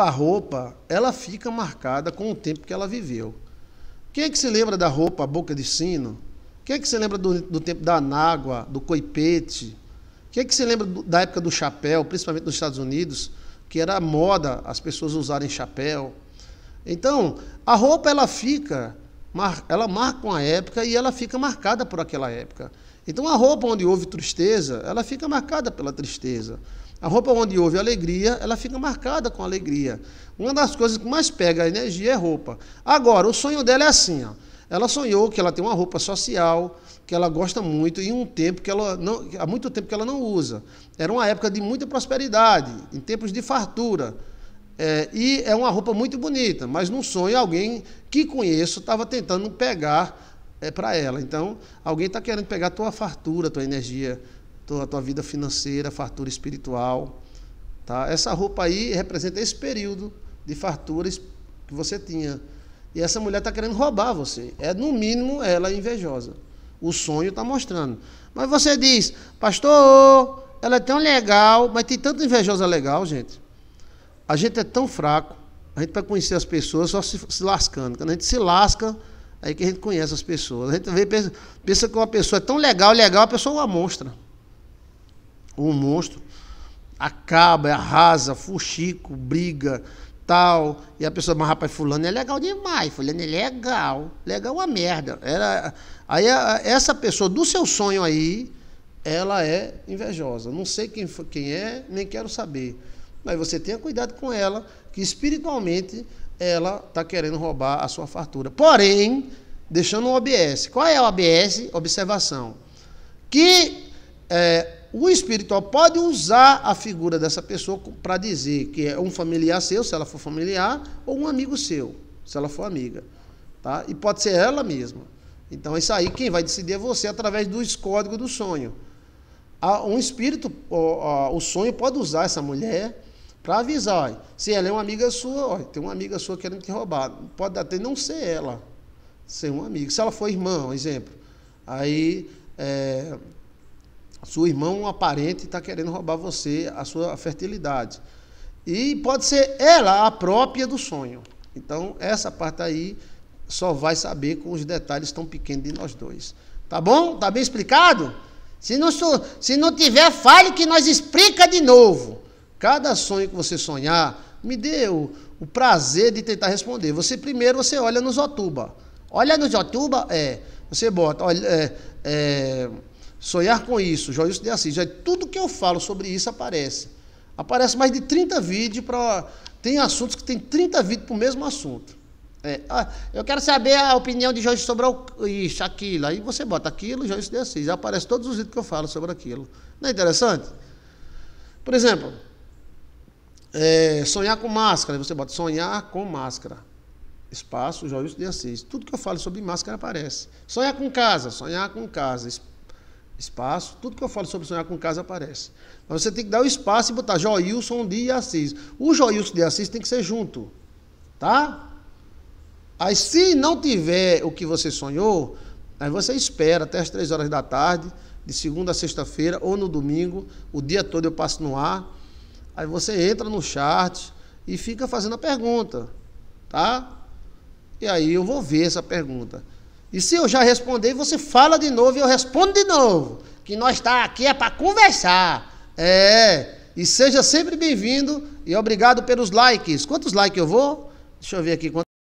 a roupa, ela fica marcada com o tempo que ela viveu. Quem é que se lembra da roupa boca de sino? Quem é que se lembra do, do tempo da anágua, do coipete? Quem é que se lembra do, da época do chapéu, principalmente nos Estados Unidos, que era moda as pessoas usarem chapéu? Então, a roupa ela fica, ela marca uma época e ela fica marcada por aquela época. Então, a roupa onde houve tristeza, ela fica marcada pela tristeza. A roupa onde houve alegria, ela fica marcada com alegria. Uma das coisas que mais pega a energia é roupa. Agora, o sonho dela é assim, ó. Ela sonhou que ela tem uma roupa social, que ela gosta muito e um tempo que ela não, há muito tempo que ela não usa. Era uma época de muita prosperidade, em tempos de fartura. É, e é uma roupa muito bonita, mas num sonho alguém que conheço estava tentando pegar é, para ela. Então, alguém está querendo pegar tua fartura, tua energia a tua vida financeira, fartura espiritual. Tá? Essa roupa aí representa esse período de farturas que você tinha. E essa mulher está querendo roubar você. É, no mínimo, ela é invejosa. O sonho está mostrando. Mas você diz, pastor, ela é tão legal, mas tem tanta invejosa legal, gente. A gente é tão fraco. A gente vai conhecer as pessoas só se, se lascando. Quando a gente se lasca, é aí que a gente conhece as pessoas. A gente vê, pensa, pensa que uma pessoa é tão legal, legal, a pessoa é uma monstra um monstro, acaba, arrasa, fuxico, briga, tal. E a pessoa, mas rapaz, fulano é legal demais, fulano é legal, legal é uma merda. Era, aí essa pessoa do seu sonho aí, ela é invejosa. Não sei quem, quem é, nem quero saber. Mas você tenha cuidado com ela, que espiritualmente ela está querendo roubar a sua fartura. Porém, deixando o OBS. Qual é o OBS? Observação. Que é, o espiritual pode usar a figura dessa pessoa para dizer que é um familiar seu, se ela for familiar, ou um amigo seu, se ela for amiga. Tá? E pode ser ela mesma. Então, isso aí quem vai decidir é você através dos códigos do sonho. Um espírito, o sonho pode usar essa mulher para avisar. se ela é uma amiga sua, tem uma amiga sua querendo te roubar. Pode até não ser ela, ser um amigo. Se ela for irmã, um exemplo. Aí. É, sua irmã, um aparente, está querendo roubar você, a sua fertilidade. E pode ser ela a própria do sonho. Então, essa parte aí só vai saber com os detalhes tão pequenos de nós dois. Tá bom? Tá bem explicado? Se não, se não tiver, fale que nós explica de novo. Cada sonho que você sonhar, me dê o, o prazer de tentar responder. Você primeiro você olha nos Otuba. Olha nos Otuba, é. Você bota, olha, é, é Sonhar com isso, Joilson de Assis. tudo que eu falo sobre isso aparece. Aparece mais de 30 vídeos para. Tem assuntos que tem 30 vídeos para o mesmo assunto. É, ah, eu quero saber a opinião de Joyce sobre o, isso, aquilo. Aí você bota aquilo, Joyce de Assis. Aparece todos os vídeos que eu falo sobre aquilo. Não é interessante? Por exemplo, é, sonhar com máscara. Você bota sonhar com máscara. Espaço, Joyce de Assis. Tudo que eu falo sobre máscara aparece. Sonhar com casa, sonhar com casa. Espaço, tudo que eu falo sobre sonhar com casa aparece. Mas você tem que dar o espaço e botar Joilson de Assis. O Joilson de Assis tem que ser junto, tá? Aí se não tiver o que você sonhou, aí você espera até as três horas da tarde, de segunda a sexta-feira ou no domingo, o dia todo eu passo no ar. Aí você entra no chat e fica fazendo a pergunta, tá? E aí eu vou ver essa pergunta. E se eu já responder, você fala de novo e eu respondo de novo. Que nós está aqui é para conversar. É. E seja sempre bem-vindo e obrigado pelos likes. Quantos likes eu vou? Deixa eu ver aqui.